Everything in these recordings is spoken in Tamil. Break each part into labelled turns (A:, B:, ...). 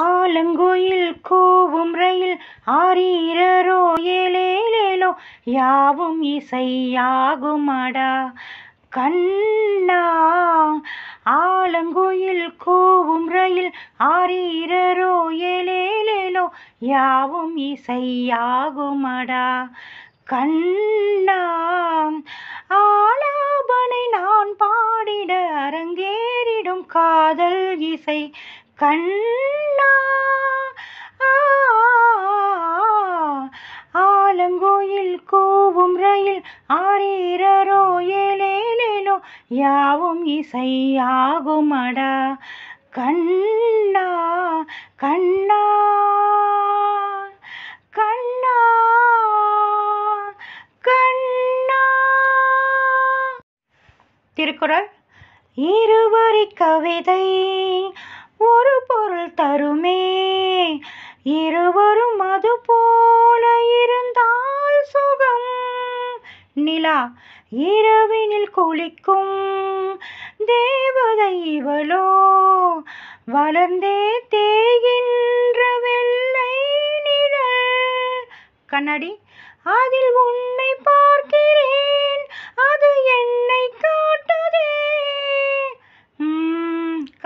A: ஆலங்கோயில் கோவும் ரயில் ஆரீரோ ஏலேலேலோ யாவும் இசையாகுமடா கண்ணா ஆலங்கோயில் கோவும் ரயில் ஆரீரோ ஏலேலேலோ யாவும் இசையாகுமடா கண்ணா ஆலாபனை நான் பாடிட அரங்கேறிடும் காதல் இசை கண் கோயில் கூவும் ரயில் ஆரீரோ ஏலேலேலோ யாவும் இசையாகுமடா கண்ணா கண்ணா கண்ணா கண்ணா திருக்குறள் இருவரி கவிதை ஒரு பொருள் தருமே இருவரும் அது போ நிலா இரவினில் குளிக்கும் தேவதை இவளோ வளர்ந்தே தேகின்ற வெள்ளை நிழல் கண்ணாடி அதில் உன்னை பார்க்கிறேன் அது என்னை காட்டுதே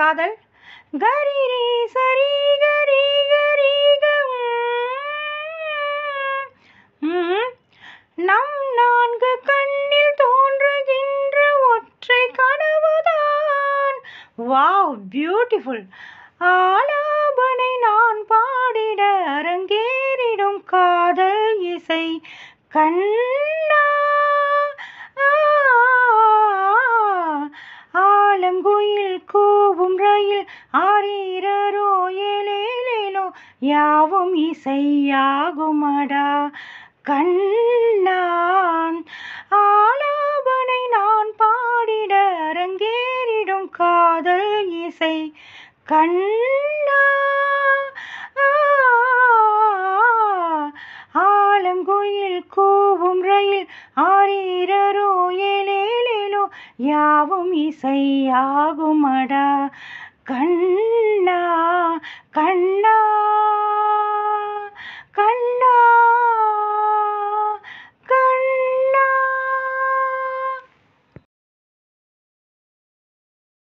A: காதல் கரி சரி கரீ நம் நான்கு கண்ணில் தோன்றுகின்ற ஒற்றை கனவுதான் வாவ் பியூட்டிஃபுல் ஆலாபனை நான் பாடிட அரங்கேறிடும் காதல் இசை கண்ணா ஆலங்குயில் கூவும் ரயில் ஆரீரரோ ஏலேலேனோ யாவும் இசையாகுமடா கண்ணான் ஆலாபனை நான் பாடிட அரங்கேறிடும் காதல் இசை கண்ணா ஆலங்குயில் கூவும் ரயில் ஆரீரரோ ஏழேலோ யாவும் இசையாகுமடா கண்ணா கண்ணா